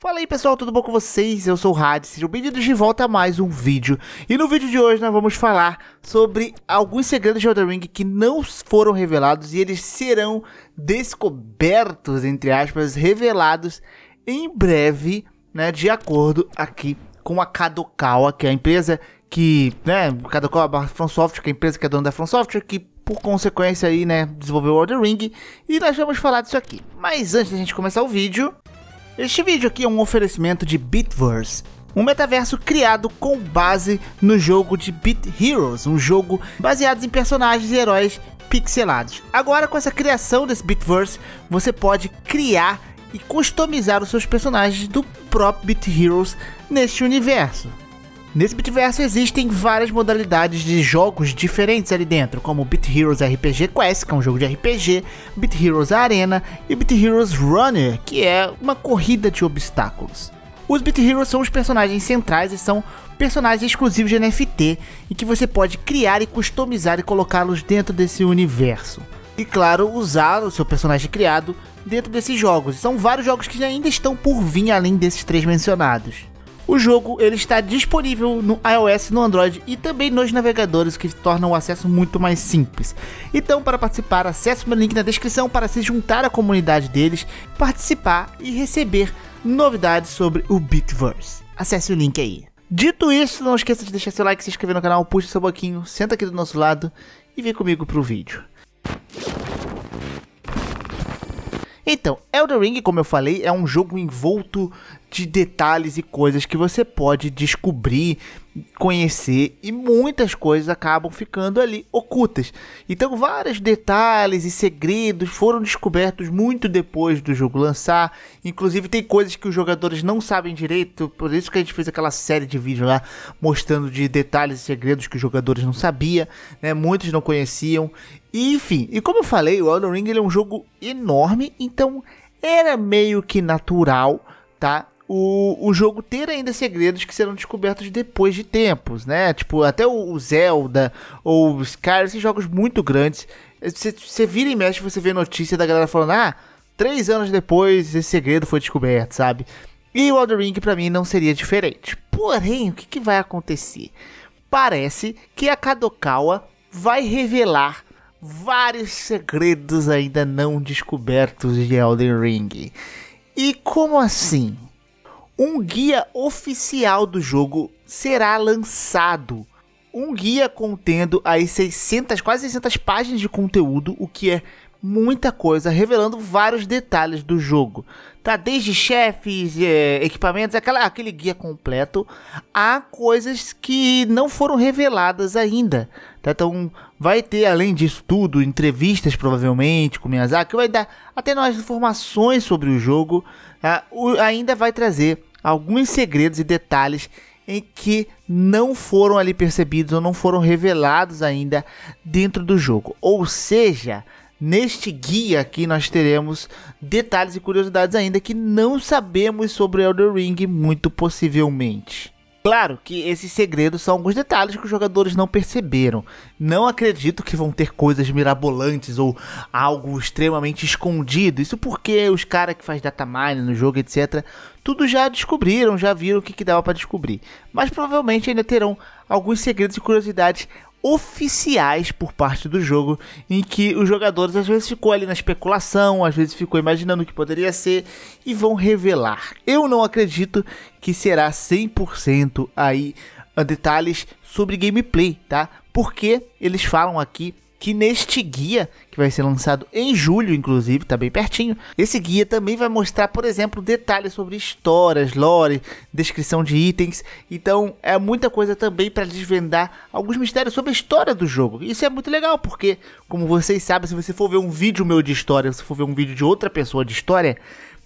Fala aí pessoal, tudo bom com vocês? Eu sou o Hades, sejam bem-vindos de volta a mais um vídeo. E no vídeo de hoje nós vamos falar sobre alguns segredos de Elden Ring que não foram revelados e eles serão descobertos, entre aspas, revelados em breve, né, de acordo aqui com a Kadokawa, que é a empresa que, né, Kadokawa From Software, que é a empresa que é dona da From Software, que por consequência aí, né, desenvolveu o Elden Ring, e nós vamos falar disso aqui. Mas antes da gente começar o vídeo, este vídeo aqui é um oferecimento de Bitverse, um metaverso criado com base no jogo de Beat Heroes, um jogo baseado em personagens e heróis pixelados. Agora, com essa criação desse Bitverse, você pode criar e customizar os seus personagens do próprio Beat Heroes neste universo. Nesse Bitverso existem várias modalidades de jogos diferentes ali dentro, como Beat Heroes RPG Quest, que é um jogo de RPG, Beat Heroes Arena e Beat Heroes Runner, que é uma corrida de obstáculos. Os Beat Heroes são os personagens centrais e são personagens exclusivos de NFT e que você pode criar e customizar e colocá-los dentro desse universo. E claro, usar o seu personagem criado dentro desses jogos. São vários jogos que ainda estão por vir além desses três mencionados. O jogo ele está disponível no iOS, no Android e também nos navegadores, que tornam o acesso muito mais simples. Então, para participar, acesse o meu link na descrição para se juntar à comunidade deles, participar e receber novidades sobre o Bitverse. Acesse o link aí. Dito isso, não esqueça de deixar seu like, se inscrever no canal, puxa seu boquinho, senta aqui do nosso lado e vem comigo pro vídeo. Então, Elden Ring, como eu falei, é um jogo envolto de detalhes e coisas que você pode descobrir, conhecer e muitas coisas acabam ficando ali ocultas. Então, vários detalhes e segredos foram descobertos muito depois do jogo lançar. Inclusive, tem coisas que os jogadores não sabem direito, por isso que a gente fez aquela série de vídeos lá mostrando de detalhes e segredos que os jogadores não sabiam, né? Muitos não conheciam. enfim, e como eu falei, o Elden Ring é um jogo enorme, então era meio que natural, tá? o, o jogo ter ainda segredos que serão descobertos depois de tempos, né? Tipo, até o, Zelda ou os caras, esses jogos muito grandes. Você, eh, você vira e mexe, você vê notícia da galera falando, ah, três anos depois esse segredo foi descoberto, sabe? E o Elden Ring para mim não seria diferente. Porém, o que, que vai acontecer? Parece que a Kadokawa vai revelar vários segredos ainda não descobertos de Elden Ring. E como assim? Um guia oficial do jogo será lançado. Um guia contendo as 600, quase 600 páginas de conteúdo, o que é muita coisa, revelando vários detalhes do jogo. Tá desde chefes, é, equipamentos, aquela, aquele guia completo, a coisas que não foram reveladas ainda. Tá? Então vai ter, além disso tudo, entrevistas provavelmente com Miyazaki, vai dar até mais informações sobre o jogo. Tá? O, ainda vai trazer alguns segredos e detalhes em que não foram ali percebidos ou não foram revelados ainda dentro do jogo. Ou seja, neste guia aqui nós teremos detalhes e curiosidades ainda que não sabemos sobre Elder Ring muito possivelmente. Claro que esses segredos são alguns detalhes que os jogadores não perceberam. Não acredito que vão ter coisas mirabolantes ou algo extremamente escondido. Isso porque os caras que faz mine no jogo, etc, tudo já descobriram, já viram o que, que dava para descobrir. Mas provavelmente ainda terão alguns segredos e curiosidades oficiais por parte do jogo, em que os jogadores às vezes ficou ali na especulação, às vezes ficou imaginando o que poderia ser e vão revelar. Eu não acredito que será 100% aí ah, detalhes sobre gameplay, tá? Porque eles falam aqui que neste guia que vai ser lançado em julho, inclusive, tá bem pertinho. Esse guia também vai mostrar, por exemplo, detalhes sobre histórias, lore, descrição de itens. Então, é muita coisa também para desvendar alguns mistérios sobre a história do jogo. Isso é muito legal, porque, como vocês sabem, se você for ver um vídeo meu de história, se for ver um vídeo de outra pessoa de história,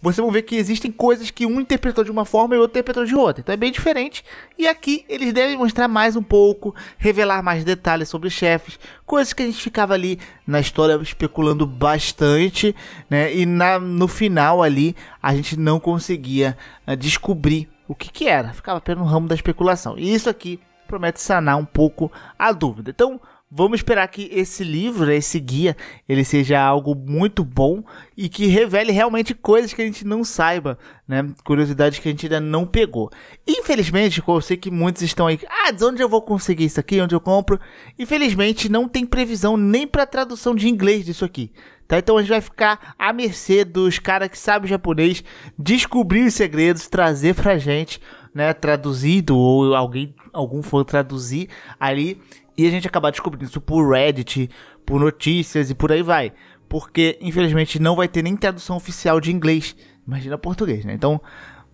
você vão ver que existem coisas que um interpretou de uma forma e outro interpretou de outra. Então é bem diferente. E aqui eles devem mostrar mais um pouco, revelar mais detalhes sobre chefes, coisas que a gente ficava ali na história especulando bastante, né? E na, no final ali a gente não conseguia eh, descobrir o que, que era, ficava apenas no ramo da especulação. E isso aqui promete sanar um pouco a dúvida. Então, Vamos esperar que esse livro, né, esse guia, ele seja algo muito bom e que revele realmente coisas que a gente não saiba, né? Curiosidades que a gente ainda não pegou. Infelizmente, eu sei que muitos estão aí, ah, de onde eu vou conseguir isso aqui? Onde eu compro? Infelizmente, não tem previsão nem para tradução de inglês disso aqui. Tá? Então a gente vai ficar à mercê dos caras que sabem japonês descobrir os segredos, trazer pra gente, né, traduzido ou alguém algum for traduzir ali e a gente acabar descobrindo isso por Reddit, por notícias e por aí vai. Porque, infelizmente, não vai ter nem tradução oficial de inglês. Imagina português, né? Então,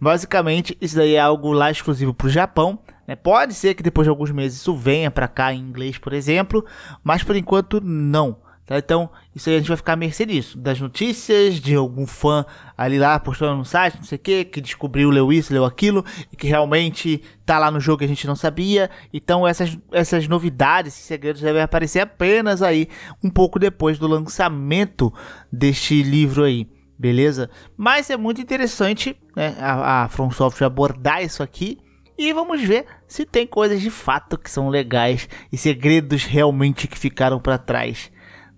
basicamente, isso daí é algo lá exclusivo para o Japão. Né? Pode ser que depois de alguns meses isso venha para cá em inglês, por exemplo, mas por enquanto não. Tá? Então, isso aí a gente vai ficar à mercê disso. Das notícias, de algum fã ali lá postando no site, não sei o que, que descobriu, leu isso, leu aquilo, e que realmente tá lá no jogo que a gente não sabia. Então, essas, essas novidades, esses segredos devem aparecer apenas aí, um pouco depois do lançamento deste livro aí beleza? Mas é muito interessante né, a, a From Software abordar isso aqui e vamos ver se tem coisas de fato que são legais e segredos realmente que ficaram para trás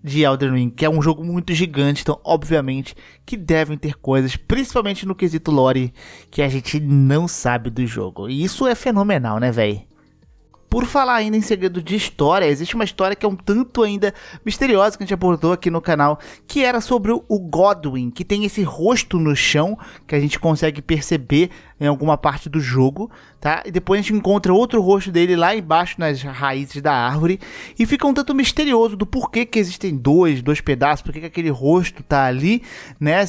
de Elden Ring, que é um jogo muito gigante, então obviamente que devem ter coisas, principalmente no quesito lore, que a gente não sabe do jogo. E isso é fenomenal, né, velho? Por falar ainda em segredo de história, existe uma história que é um tanto ainda misteriosa que a gente abordou aqui no canal, que era sobre o Godwin, que tem esse rosto no chão que a gente consegue perceber em alguma parte do jogo, tá? E depois a gente encontra outro rosto dele lá embaixo nas raízes da árvore e fica um tanto misterioso do porquê que existem dois, dois pedaços, por que aquele rosto tá ali, né?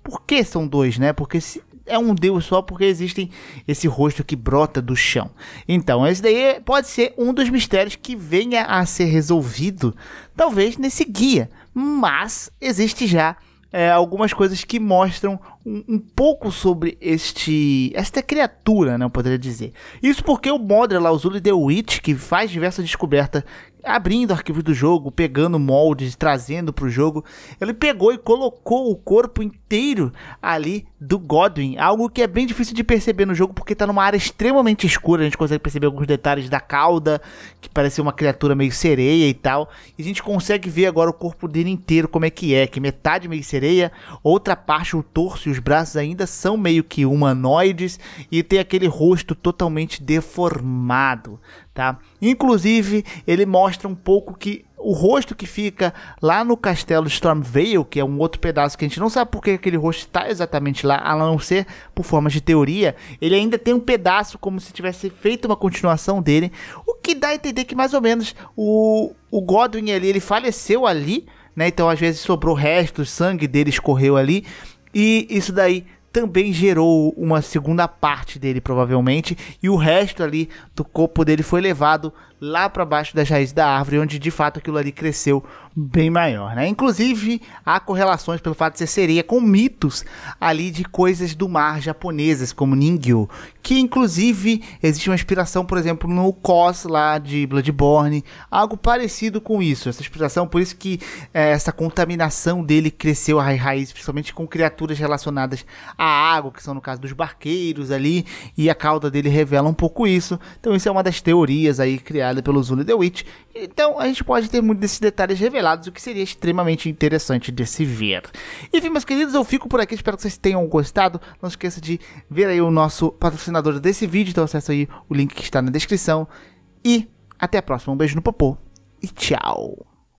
Por que são dois, né? Porque se é um deus só porque existem esse rosto que brota do chão. Então, esse daí pode ser um dos mistérios que venha a ser resolvido, talvez nesse guia. Mas existe já é, algumas coisas que mostram um, um, pouco sobre este esta criatura, não né, poderia dizer. Isso porque o Modra Lauzuli The Witch, que faz diversas descobertas abrindo arquivos do jogo, pegando moldes, trazendo para o jogo. Ele pegou e colocou o corpo inteiro ali do Godwin, algo que é bem difícil de perceber no jogo porque está numa área extremamente escura, a gente consegue perceber alguns detalhes da cauda, que parece uma criatura meio sereia e tal. E a gente consegue ver agora o corpo dele inteiro como é que é, que metade meio sereia, outra parte o torso e os braços ainda são meio que humanoides e tem aquele rosto totalmente deformado, tá? Inclusive, ele mostra um pouco que o rosto que fica lá no castelo Stormvale, que é um outro pedaço que a gente não sabe porque aquele rosto está exatamente lá, a não ser por forma de teoria, ele ainda tem um pedaço como se tivesse feito uma continuação dele, o que dá a entender que mais ou menos o, o Godwin ali, ele faleceu ali, né? Então às vezes sobrou restos, sangue dele escorreu ali, e isso daí também gerou uma segunda parte dele, provavelmente, e o resto ali do corpo dele foi levado lá para baixo das raízes da árvore, onde de fato aquilo ali cresceu bem maior, né? Inclusive, há correlações pelo fato de ser sereia com mitos ali de coisas do mar japonesas, como Ningyo, que inclusive existe uma inspiração, por exemplo, no Cos lá de Bloodborne, algo parecido com isso, essa inspiração, por isso que é, essa contaminação dele cresceu a raiz, principalmente com criaturas relacionadas a a água, que são no caso dos barqueiros ali, e a cauda dele revela um pouco isso. Então isso é uma das teorias aí criada pelo Zulu The Witch. Então a gente pode ter muitos desses detalhes revelados, o que seria extremamente interessante de se ver. Enfim, meus queridos, eu fico por aqui, espero que vocês tenham gostado. Não esqueça de ver aí o nosso patrocinador desse vídeo, então acessa aí o link que está na descrição. E até a próxima, um beijo no popô e tchau!